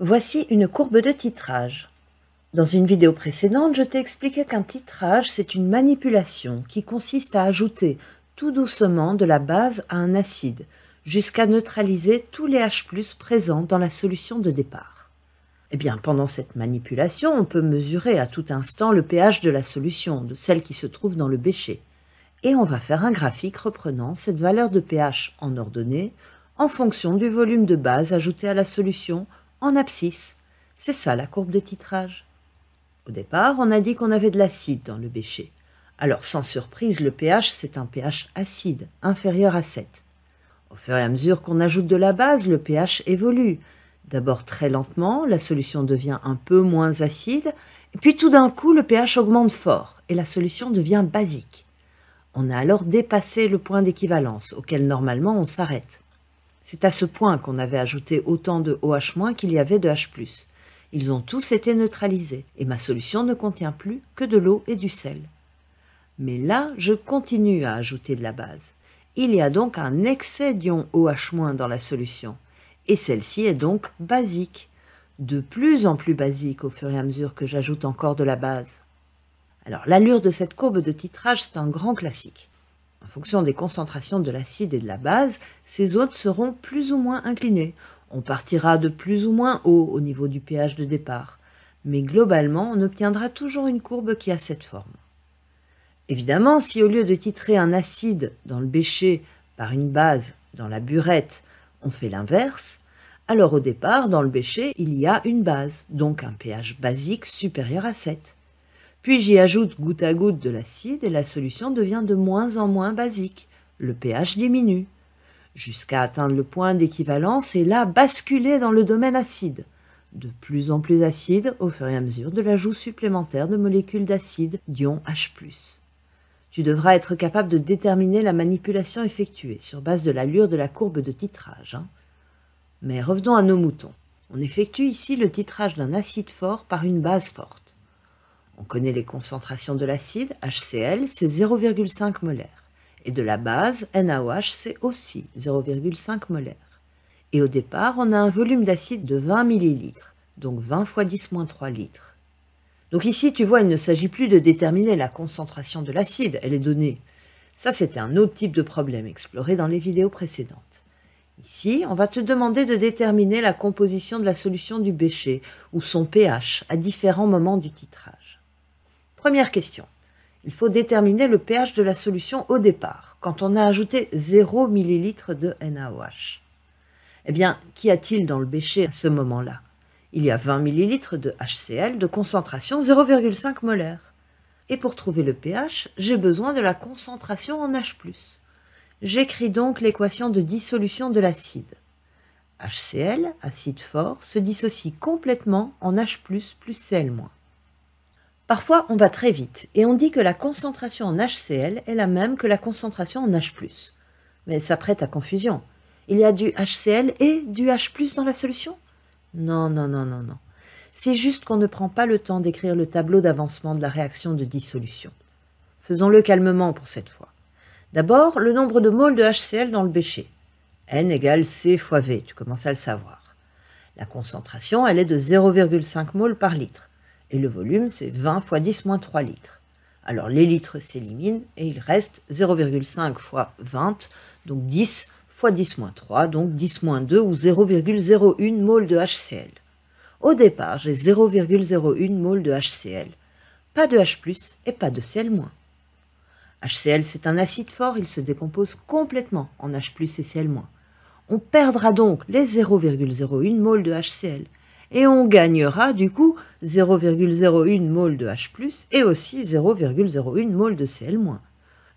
Voici une courbe de titrage. Dans une vidéo précédente, je t'ai expliqué qu'un titrage, c'est une manipulation qui consiste à ajouter tout doucement de la base à un acide, jusqu'à neutraliser tous les H+, présents dans la solution de départ. Eh bien, pendant cette manipulation, on peut mesurer à tout instant le pH de la solution, de celle qui se trouve dans le bécher. Et on va faire un graphique reprenant cette valeur de pH en ordonnée en fonction du volume de base ajouté à la solution en abscisse. C'est ça la courbe de titrage. Au départ, on a dit qu'on avait de l'acide dans le bécher. Alors sans surprise, le pH, c'est un pH acide, inférieur à 7. Au fur et à mesure qu'on ajoute de la base, le pH évolue. D'abord très lentement, la solution devient un peu moins acide, puis tout d'un coup, le pH augmente fort et la solution devient basique. On a alors dépassé le point d'équivalence auquel normalement on s'arrête. C'est à ce point qu'on avait ajouté autant de OH- qu'il y avait de H+. Ils ont tous été neutralisés et ma solution ne contient plus que de l'eau et du sel. Mais là, je continue à ajouter de la base. Il y a donc un excès d'ion OH- dans la solution et celle-ci est donc basique, de plus en plus basique au fur et à mesure que j'ajoute encore de la base. Alors l'allure de cette courbe de titrage, c'est un grand classique. En fonction des concentrations de l'acide et de la base, ces zones seront plus ou moins inclinées. On partira de plus ou moins haut au niveau du pH de départ, mais globalement on obtiendra toujours une courbe qui a cette forme. Évidemment, si au lieu de titrer un acide dans le bécher par une base dans la burette, on fait l'inverse, alors au départ, dans le bécher, il y a une base, donc un pH basique supérieur à 7. Puis j'y ajoute goutte à goutte de l'acide et la solution devient de moins en moins basique. Le pH diminue. Jusqu'à atteindre le point d'équivalence et là basculer dans le domaine acide. De plus en plus acide au fur et à mesure de l'ajout supplémentaire de molécules d'acide d'ion H. Tu devras être capable de déterminer la manipulation effectuée sur base de l'allure de la courbe de titrage. Hein. Mais revenons à nos moutons. On effectue ici le titrage d'un acide fort par une base forte. On connaît les concentrations de l'acide, HCl, c'est 0,5 molaire. Et de la base, NaOH, c'est aussi 0,5 molaire. Et au départ, on a un volume d'acide de 20 ml, donc 20 fois 10-3 litres. Donc ici, tu vois, il ne s'agit plus de déterminer la concentration de l'acide, elle est donnée. Ça, c'était un autre type de problème exploré dans les vidéos précédentes. Ici, on va te demander de déterminer la composition de la solution du bécher ou son pH à différents moments du titrage. Première question. Il faut déterminer le pH de la solution au départ, quand on a ajouté 0 ml de NaOH. Eh bien, qu'y a-t-il dans le bécher à ce moment-là Il y a 20 ml de HCl de concentration 0,5 molaire. Et pour trouver le pH, j'ai besoin de la concentration en H+. J'écris donc l'équation de dissolution de l'acide. HCl, acide fort, se dissocie complètement en H+, plus Cl-. Parfois, on va très vite et on dit que la concentration en HCl est la même que la concentration en H+. Mais ça prête à confusion. Il y a du HCl et du H+ dans la solution Non, non, non, non, non. C'est juste qu'on ne prend pas le temps d'écrire le tableau d'avancement de la réaction de dissolution. Faisons-le calmement pour cette fois. D'abord, le nombre de moles de HCl dans le bécher. N égale C fois V, tu commences à le savoir. La concentration, elle est de 0,5 mol par litre et le volume, c'est 20 fois 10 moins 3 litres. Alors les litres s'éliminent et il reste 0,5 fois 20, donc 10 fois 10 moins 3, donc 10 moins 2 ou 0,01 mol de HCl. Au départ, j'ai 0,01 mol de HCl. Pas de H+, et pas de Cl-. HCl, c'est un acide fort, il se décompose complètement en H+, et Cl-. On perdra donc les 0,01 mol de HCl et on gagnera du coup 0,01 mol de H+, et aussi 0,01 mol de Cl-.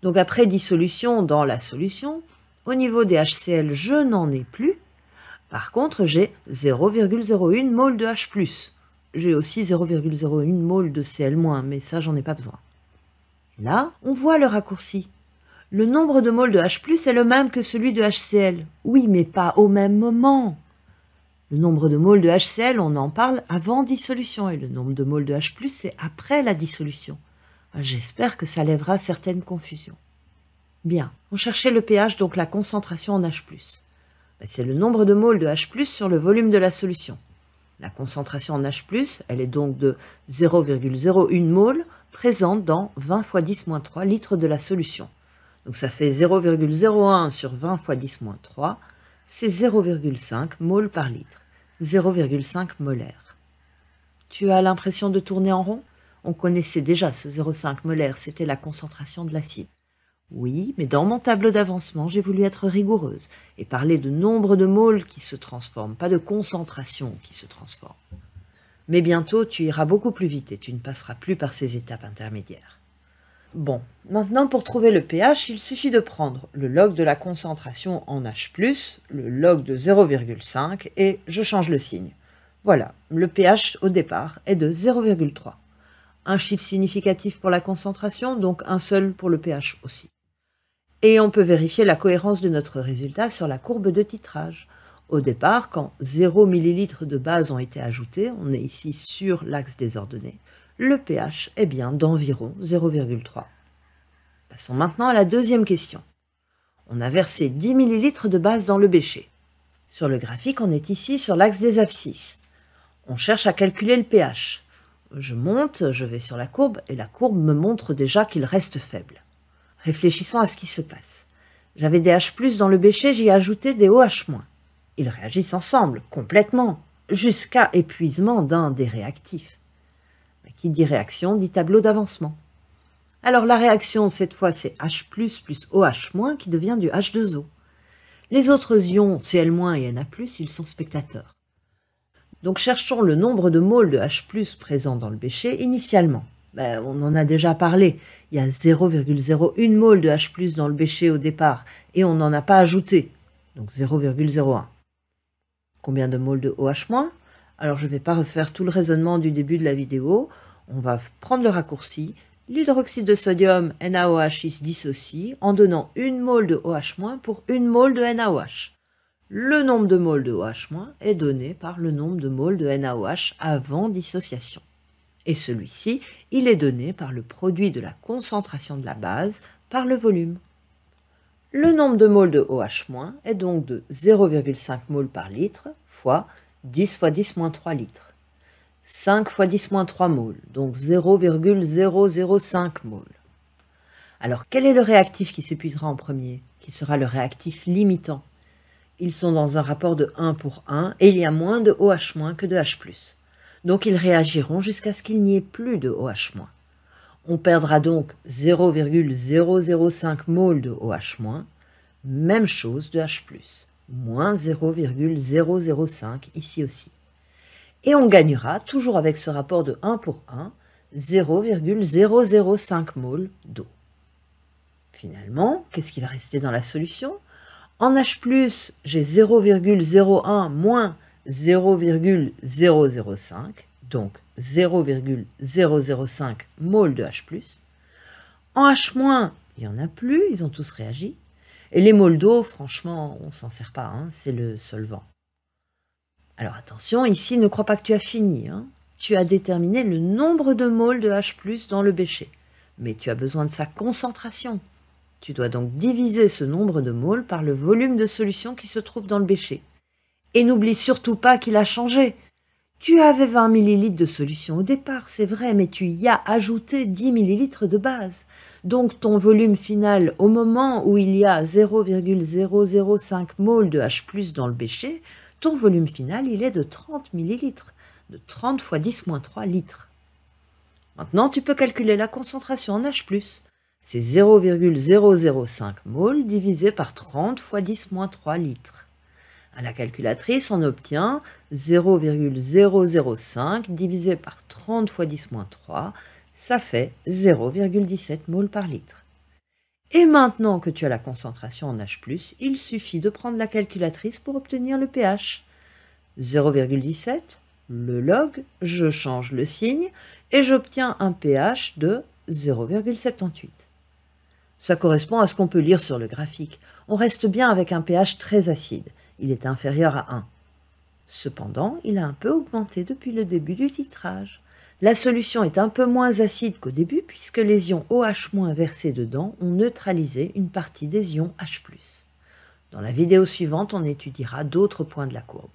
Donc après dissolution dans la solution, au niveau des HCl, je n'en ai plus. Par contre, j'ai 0,01 mol de H+. J'ai aussi 0,01 mol de Cl-, mais ça, j'en ai pas besoin. Là, on voit le raccourci. Le nombre de mol de H+, est le même que celui de HCl. Oui, mais pas au même moment. Le nombre de moles de HCl, on en parle avant dissolution et le nombre de moles de H+, c'est après la dissolution. J'espère que ça lèvera certaines confusions. Bien, on cherchait le pH, donc la concentration en H+. Ben, c'est le nombre de moles de H+, sur le volume de la solution. La concentration en H+, elle est donc de 0,01 mol présente dans 20 fois 10 3 litres de la solution. Donc ça fait 0,01 sur 20 fois 10 3, c'est 0,5 mol par litre. 0,5 molaire. Tu as l'impression de tourner en rond On connaissait déjà ce 0,5 molaire, c'était la concentration de l'acide. Oui, mais dans mon tableau d'avancement, j'ai voulu être rigoureuse et parler de nombre de moles qui se transforment, pas de concentration qui se transforme. Mais bientôt, tu iras beaucoup plus vite et tu ne passeras plus par ces étapes intermédiaires. Bon, maintenant pour trouver le pH, il suffit de prendre le log de la concentration en H+, le log de 0,5 et je change le signe. Voilà, le pH au départ est de 0,3. Un chiffre significatif pour la concentration, donc un seul pour le pH aussi. Et on peut vérifier la cohérence de notre résultat sur la courbe de titrage. Au départ, quand 0 ml de base ont été ajoutés, on est ici sur l'axe des ordonnées, le pH est bien d'environ 0,3. Passons maintenant à la deuxième question. On a versé 10 ml de base dans le bécher. Sur le graphique, on est ici sur l'axe des abscisses. On cherche à calculer le pH. Je monte, je vais sur la courbe, et la courbe me montre déjà qu'il reste faible. Réfléchissons à ce qui se passe. J'avais des H+, dans le bécher, j'y ai ajouté des OH-. Ils réagissent ensemble, complètement, jusqu'à épuisement d'un des réactifs. Qui dit réaction dit tableau d'avancement. Alors la réaction, cette fois, c'est H+, plus OH- qui devient du H2O. Les autres ions, Cl- et Na+, ils sont spectateurs. Donc cherchons le nombre de moles de H+, présents dans le bécher initialement. Ben, on en a déjà parlé, il y a 0,01 mole de H+, dans le bécher au départ, et on n'en a pas ajouté, donc 0,01. Combien de moles de OH-? Alors je ne vais pas refaire tout le raisonnement du début de la vidéo. On va prendre le raccourci. L'hydroxyde de sodium NaOH se dissocie en donnant une mole de OH- pour une mole de NaOH. Le nombre de moles de OH- est donné par le nombre de moles de NaOH avant dissociation. Et celui-ci, il est donné par le produit de la concentration de la base par le volume. Le nombre de moles de OH- est donc de 0,5 mol par litre fois 10 fois 10 3 litres. 5 fois 10 3 moles, donc 0,005 moles. Alors quel est le réactif qui s'épuisera en premier, qui sera le réactif limitant Ils sont dans un rapport de 1 pour 1 et il y a moins de OH- que de H+. Donc ils réagiront jusqu'à ce qu'il n'y ait plus de OH-. On perdra donc 0,005 moles de OH-, même chose de H+ moins 0,005 ici aussi. Et on gagnera, toujours avec ce rapport de 1 pour 1, 0,005 mol d'eau. Finalement, qu'est-ce qui va rester dans la solution En H+, j'ai 0,01 moins 0,005, donc 0,005 mol de H+. En H-, il n'y en a plus, ils ont tous réagi. Et les moles d'eau, franchement, on s'en sert pas, hein, c'est le solvant. Alors attention, ici, ne crois pas que tu as fini. Hein. Tu as déterminé le nombre de moles de H+, dans le bécher. Mais tu as besoin de sa concentration. Tu dois donc diviser ce nombre de moles par le volume de solution qui se trouve dans le bécher. Et n'oublie surtout pas qu'il a changé. Tu avais 20 ml de solution au départ, c'est vrai, mais tu y as ajouté 10 ml de base. Donc ton volume final au moment où il y a 0,005 mol de H+ dans le bécher, ton volume final, il est de 30 ml, de 30 fois 10 3 litres. Maintenant, tu peux calculer la concentration en H+. C'est 0,005 mol divisé par 30 fois 10 3 litres. À la calculatrice, on obtient 0,005 divisé par 30 fois 10 3, ça fait 0,17 mol par litre. Et maintenant que tu as la concentration en H+, il suffit de prendre la calculatrice pour obtenir le pH. 0,17, le log, je change le signe et j'obtiens un pH de 0,78. Ça correspond à ce qu'on peut lire sur le graphique. On reste bien avec un pH très acide il est inférieur à 1. Cependant, il a un peu augmenté depuis le début du titrage. La solution est un peu moins acide qu'au début puisque les ions OH- versés dedans ont neutralisé une partie des ions H+. Dans la vidéo suivante, on étudiera d'autres points de la courbe.